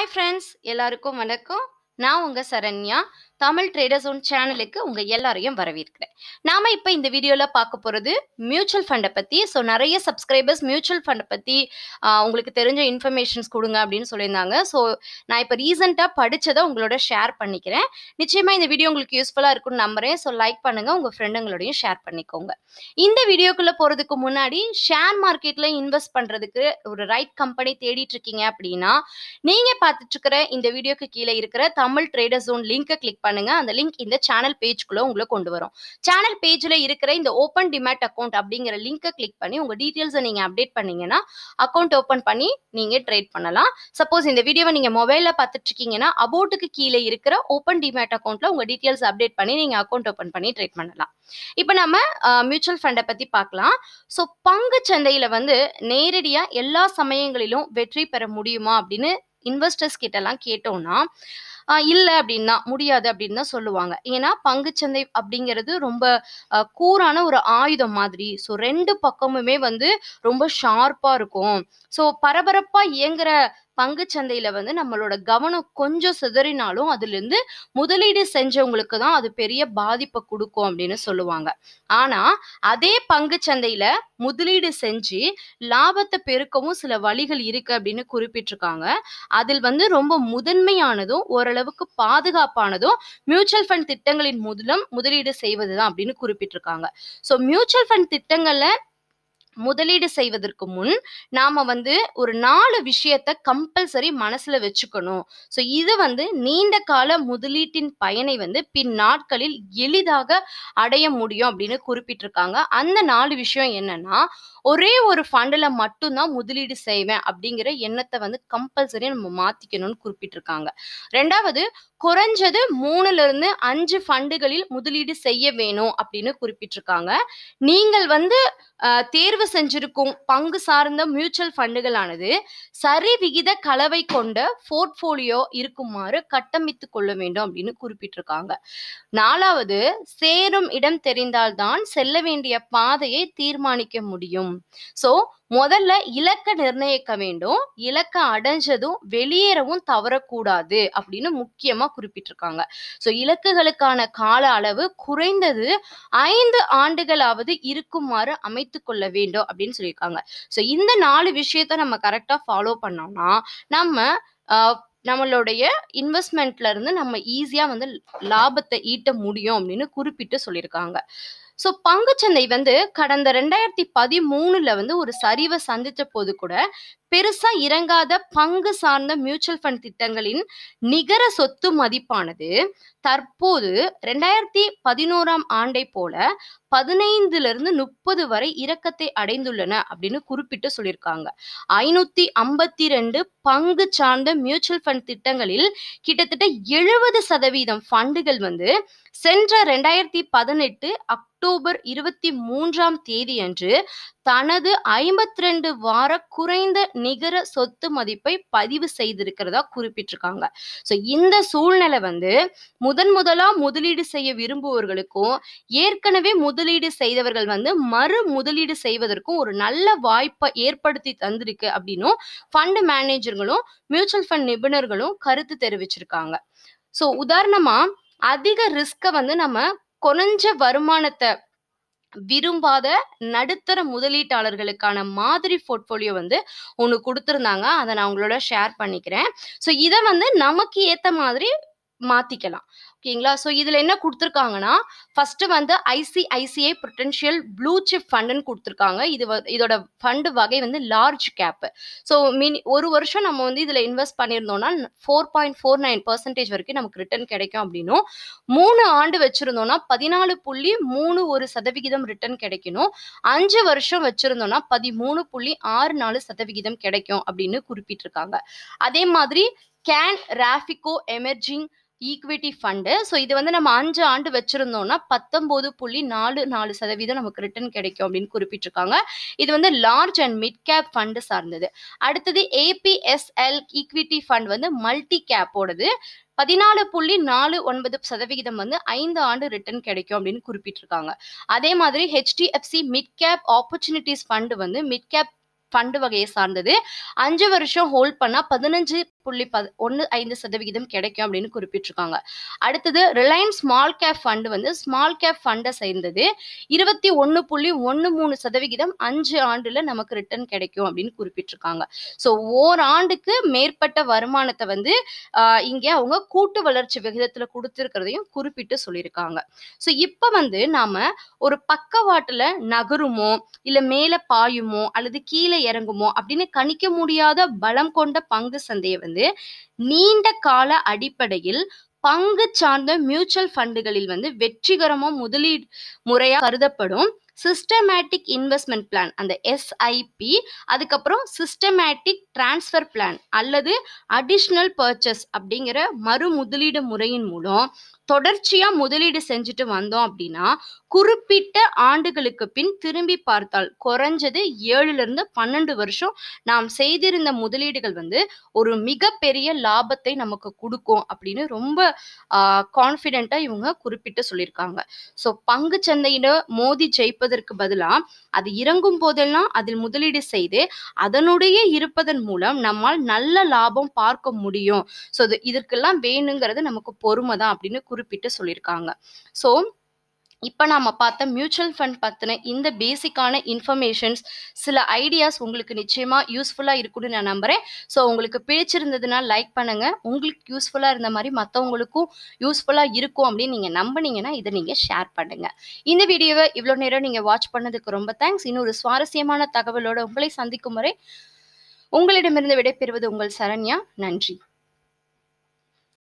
hi friends எல்லாருக்கும் வணக்கம் நான் உங்கள் சரண்யா தமிழ் ட்ரேடர் ஜோன் சேனலுக்கு உங்க எல்லாரையும் வரவேற்கிறேன் நாம இப்ப இந்த வீடியோல பார்க்க போறது மியூச்சுவல் ஃபண்டை பத்தி ஸோ நிறைய சப்ஸ்கிரைபர்ஸ் மியூச்சுவல் ஃபண்டை பத்தி உங்களுக்கு தெரிஞ்ச இன்ஃபர்மேஷன்ஸ் கொடுங்க அப்படின்னு சொல்லியிருந்தாங்க ஸோ நான் இப்போ ரீசெண்டாக படிச்சதை உங்களோட ஷேர் பண்ணிக்கிறேன் நிச்சயமா இந்த வீடியோ உங்களுக்கு யூஸ்ஃபுல்லா இருக்கும்னு நம்புறேன் ஸோ லைக் பண்ணுங்க உங்க ஃப்ரெண்டுங்களோடையும் ஷேர் பண்ணிக்கோங்க இந்த வீடியோக்குள்ள போறதுக்கு முன்னாடி ஷேர் மார்க்கெட்ல இன்வெஸ்ட் பண்றதுக்கு ஒரு ரைட் கம்பெனி தேடிட்டு இருக்கீங்க அப்படின்னா நீங்க பார்த்துட்டு இருக்கிற இந்த வீடியோக்கு கீழே இருக்கிற தமிழ் ட்ரேடர் ஜோன் லிங்கை கிளிக் பண்ணுங்க அந்த லிங்க் இந்த சேனல் பேஜ்குள்ள உங்களை கொண்டு வரும் சேனல் பேஜ்ல இருக்கிற இந்த ஓப்பன் டிமேட் அக்கௌண்ட் அப்படிங்கிற லிங்கை கிளிக் பண்ணி உங்க டீட்டெயில்ஸை நீங்க அப்டேட் பண்ணீங்கன்னா அக்கௌண்ட் ஓப்பன் பண்ணி நீங்க ட்ரேட் பண்ணலாம் சப்போஸ் இந்த வீடியோவை நீங்க மொபைல பார்த்துட்டு இருக்கீங்கன்னா அபோட்டுக்கு கீழே இருக்கிற ஓப்பன் டிமேட் அக்கௌண்ட்ல உங்க டீட்டெயில்ஸ் அப்டேட் பண்ணி நீங்க அக்கௌண்ட் ஓபன் பண்ணி ட்ரேட் பண்ணலாம் இப்போ நம்ம மியூச்சுவல் ஃபண்டை பத்தி பார்க்கலாம் ஸோ பங்கு சந்தையில வந்து நேரடியா எல்லா சமயங்களிலும் வெற்றி பெற முடியுமா அப்படின்னு இன்வெஸ்டர்ஸ் எல்லாம் கேட்டோம்னா இல்லை அப்படின்னா முடியாது அப்படின்னு தான் சொல்லுவாங்க ஏன்னா பங்குச்சந்தை அப்படிங்கிறது ரொம்ப கூரான ஒரு ஆயுதம் மாதிரி ஸோ ரெண்டு பக்கமுமே வந்து ரொம்ப ஷார்ப்பாக இருக்கும் ஸோ பரபரப்பாக இயங்குற சந்தையில வந்து நம்மளோட கவனம் கொஞ்சம் சிதறினாலும் அதுலேருந்து முதலீடு செஞ்சவங்களுக்கு தான் அது பெரிய பாதிப்பை கொடுக்கும் அப்படின்னு சொல்லுவாங்க ஆனால் அதே சந்தையில் முதலீடு செஞ்சு லாபத்தை பெருக்கவும் சில வழிகள் இருக்கு அப்படின்னு குறிப்பிட்டிருக்காங்க அதில் வந்து ரொம்ப முதன்மையானதும் ஓரளவுக்கு பாதுகாப்பானதும் மியூச்சுவல் ஃபண்ட் திட்டங்களின் முதலும் முதலீடு செய்வது தான் அப்படின்னு குறிப்பிட்டிருக்காங்க ஸோ மியூச்சுவல் ஃபண்ட் திட்டங்களில் முதலீடு செய்வதற்கு முன் நாம வந்து ஒரு நாலு விஷயத்த கம்பல்சரி மனசுல வச்சுக்கணும் ஸோ இது வந்து நீண்ட கால முதலீட்டின் பயனை வந்து பின் நாட்களில் எளிதாக அடைய முடியும் அப்படின்னு குறிப்பிட்டிருக்காங்க அந்த நாலு விஷயம் என்னன்னா ஒரே ஒரு ஃபண்டில் மட்டும்தான் முதலீடு செய்வேன் அப்படிங்கிற எண்ணத்தை வந்து கம்பல்சரி நம்ம மாற்றிக்கணும்னு குறிப்பிட்டிருக்காங்க ரெண்டாவது குறைஞ்சது மூணுல இருந்து அஞ்சு ஃபண்டுகளில் முதலீடு செய்ய வேணும் அப்படின்னு குறிப்பிட்டிருக்காங்க நீங்கள் வந்து தேர்வு செஞ்சிருக்கும் பங்கு சார்ந்த மியூச்சுவல் ஃபண்டுகளானது சரி விகித கலவை கொண்ட போர்ட்ஃபோலியோ இருக்குமாறு கட்டமைத்து கொள்ள வேண்டும் அப்படின்னு குறிப்பிட்டிருக்காங்க நாலாவது சேரும் இடம் தெரிந்தால்தான் செல்ல வேண்டிய பாதையை தீர்மானிக்க முடியும் ஸோ முதல்ல இலக்கை நிர்ணயிக்க வேண்டும் இலக்கை அடைஞ்சதும் வெளியேறவும் தவறக்கூடாது அப்படின்னு முக்கியமாக குறிப்பிட்டிருக்காங்க ஸோ இலக்குகளுக்கான கால அளவு குறைந்தது ஐந்து ஆண்டுகளாவது இருக்குமாறு அமைத்து கொள்ள வேண்டும் அப்படின்னு சொல்லியிருக்காங்க ஸோ இந்த நாலு விஷயத்த நம்ம கரெக்டாக ஃபாலோ பண்ணோம்னா நம்ம நம்மளுடைய இன்வெஸ்ட்மெண்ட்ல இருந்து நம்ம ஈஸியா வந்து லாபத்தை ஈட்ட முடியும் அப்படின்னு குறிப்பிட்டு சொல்லியிருக்காங்க ஸோ பங்குச்சந்தை வந்து கடந்த ரெண்டாயிரத்தி பதிமூணுல வந்து ஒரு சரிவை சந்தித்த போது கூட பெருசா இறங்காத பங்கு சார்ந்த மியூச்சுவல் ஃபண்ட் திட்டங்களின் நிகர சொத்து மதிப்பானது தற்போது ரெண்டாயிரத்தி பதினோராம் ஆண்டை போல பதினைந்துல இருந்து முப்பது வரை இறக்கத்தை அடைந்துள்ளன அப்படின்னு குறிப்பிட்டு சொல்லியிருக்காங்க ஐநூத்தி ஐம்பத்தி ரெண்டு பங்கு சார்ந்த மியூச்சுவல் ஃபண்ட் திட்டங்களில் கிட்டத்தட்ட எழுபது சதவீதம் ஃபண்டுகள் வந்து சென்ற ரெண்டாயிரத்தி பதினெட்டு அக்டோபர் இருபத்தி மூன்றாம் தேதியன்று தனது ஐம்பத்தி ரெண்டு வார குறைந்த நிகர சொத்து மதிப்பை பதிவு செய்திருக்கிறதா குறிப்பிட்டிருக்காங்க ஸோ இந்த சூழ்நிலை வந்து முதன் முதலா முதலீடு செய்ய விரும்புவர்களுக்கும் ஏற்கனவே முதலீடு செய்தவர்கள் வந்து மறு முதலீடு செய்வதற்கும் ஒரு நல்ல வாய்ப்பை ஏற்படுத்தி தந்திருக்கு அப்படின்னும் ஃபண்ட் மேனேஜர்களும் மியூச்சுவல் ஃபண்ட் நிபுணர்களும் கருத்து தெரிவிச்சிருக்காங்க ஸோ உதாரணமாக அதிக ரிஸ்க்கை வந்து நம்ம குறைஞ்ச வருமானத்தை விரும்பாத நடுத்தர முதலீட்டாளர்களுக்கான மாதிரி போர்ட்போலியோ வந்து ஒன்று கொடுத்துருந்தாங்க அதை நான் உங்களோட ஷேர் பண்ணிக்கிறேன் ஸோ இதை வந்து நமக்கு ஏற்ற மாதிரி மாத்திக்கலாம் ஓகேங்களா ஸோ இதில் என்ன கொடுத்துருக்காங்கன்னா ஃபஸ்ட்டு வந்து ஐசிஐசிஐ பொட்டென்ஷியல் ப்ளூ சிப் ஃபண்டுன்னு கொடுத்துருக்காங்க இது இதோட ஃபண்டு வகை வந்து லார்ஜ் கேப்பு ஸோ மினி ஒரு வருஷம் நம்ம வந்து இதில் இன்வெஸ்ட் பண்ணியிருந்தோம்னா four point four nine percentage வரைக்கும் நமக்கு ரிட்டர்ன் கிடைக்கும் அப்படின்னும் மூணு ஆண்டு வச்சுருந்தோம்னா பதினாலு புள்ளி மூணு ஒரு சதவிகிதம் ரிட்டர்ன் கிடைக்கணும் அஞ்சு வருஷம் வச்சுருந்தோம்னா பதிமூணு புள்ளி ஆறு நாலு சதவிகிதம் கிடைக்கும் அப்படின்னு குறிப்பிட்டிருக்காங்க அதே மாதிரி Canara Robeco emerging equity fund so இது வந்து நம்ம அஞ்சு ஆண்டு வச்சிருந்தோம்னா பத்தொம்போது புள்ளி நாலு நாலு சதவீதம் நமக்கு ரிட்டர்ன் கிடைக்கும் அப்படின்னு குறிப்பிட்டிருக்காங்க இது வந்து large and mid cap fund சார்ந்தது அடுத்தது ஏபிஎஸ்எல் ஈக்விட்டி ஃபண்ட் வந்து மல்டி கேப்போடது பதினாலு புள்ளி நாலு ஒன்பது சதவிகிதம் வந்து ஐந்து ஆண்டு ரிட்டர்ன் கிடைக்கும் அப்படின்னு குறிப்பிட்டிருக்காங்க அதே மாதிரி HDFC mid cap opportunities fund வந்து மிட் கேப் ஃபண்டு வகையை சார்ந்தது அஞ்சு வருஷம் ஹோல்ட் பண்ணால் பதினஞ்சு புள்ளி ப ஒன்று ஐந்து சதவிகிதம் கிடைக்கும் அப்படின்னு குறிப்பிட்டிருக்காங்க அடுத்தது ரிலையன்ஸ் ஸ்மால் கேப் ஃபண்டு வந்து ஸ்மால் கேப் ஃபண்டை சேர்ந்தது இருபத்தி ஒன்று புள்ளி ஒன்று மூணு சதவிகிதம் அஞ்சு ஆண்டில் நமக்கு ரிட்டர்ன் கிடைக்கும் அப்படின்னு குறிப்பிட்டிருக்காங்க ஸோ ஓராண்டுக்கு மேற்பட்ட வருமானத்தை வந்து இங்கே அவங்க கூட்டு வளர்ச்சி விகிதத்தில் கொடுத்துருக்கிறதையும் குறிப்பிட்டு சொல்லியிருக்காங்க ஸோ இப்போ வந்து நாம் ஒரு பக்கவாட்டில் நகருமோ இல்லை மேலே பாயுமோ அல்லது கீழே இறங்குமோ அப்படின்னு கணிக்க முடியாத பலம் கொண்ட பங்கு சந்தையை வந்து வந்து நீண்ட கால அடிப்படையில் பங்கு சார்ந்த மியூச்சுவல் ஃபண்டுகளில் வந்து வெற்றிகரமோ முதலீடு முறையாக கருதப்படும் சிஸ்டமேட்டிக் இன்வெஸ்ட்மெண்ட் பிளான் அந்த எஸ்ஐபி அதுக்கப்புறம் சிஸ்டமேட்டிக் டிரான்ஸ்ஃபர் பிளான் அல்லது அடிஷ்னல் பர்ச்சஸ் அப்படிங்கிற மறு முதலீடு முறையின் மூலம் தொடர்ச்சியா முதலீடு செஞ்சுட்டு வந்தோம் அப்படின்னா குறிப்பிட்ட ஆண்டுகளுக்கு பின் திரும்பி பார்த்தால் குறைஞ்சது ஏழுல இருந்து பன்னெண்டு வருஷம் நாம் செய்திருந்த முதலீடுகள் வந்து ஒரு மிகப்பெரிய லாபத்தை நமக்கு கொடுக்கும் அப்படின்னு ரொம்ப கான்ஃபிடென்ட்டாக இவங்க குறிப்பிட்டு சொல்லியிருக்காங்க ஸோ பங்கு சந்தையில மோதி ஜெயிப்பதற்கு பதிலாக அது இறங்கும் போதெல்லாம் அதில் முதலீடு செய்து அதனுடைய இருப்பதன் மூலம் நம்மால் நல்ல லாபம் பார்க்க முடியும் ஸோ இதற்கெல்லாம் வேணுங்கிறது நமக்கு பொறுமை தான் அப்படின்னு குறிப்பிட்டு சொல்லியிருக்காங்க ஸோ இப்போ நாம் பார்த்த மியூச்சுவல் ஃபண்ட் பற்றின இந்த பேசிக்கான இன்ஃபர்மேஷன்ஸ் சில ஐடியாஸ் உங்களுக்கு நிச்சயமாக யூஸ்ஃபுல்லாக இருக்கும்னு நான் நம்புகிறேன் ஸோ உங்களுக்கு பிடிச்சிருந்ததுன்னா லைக் பண்ணுங்கள் உங்களுக்கு யூஸ்ஃபுல்லாக இருந்த மாதிரி மற்றவங்களுக்கும் யூஸ்ஃபுல்லாக இருக்கும் அப்படின்னு நீங்கள் நம்பினீங்கன்னா இதை நீங்கள் ஷேர் பண்ணுங்கள் இந்த வீடியோவை இவ்வளோ நேரம் நீங்கள் வாட்ச் பண்ணதுக்கு ரொம்ப தேங்க்ஸ் இன்னொரு சுவாரஸ்யமான தகவலோடு உங்களை சந்திக்கும் வரை உங்களிடமிருந்து விடைபெறுவது உங்கள் சரண்யா நன்றி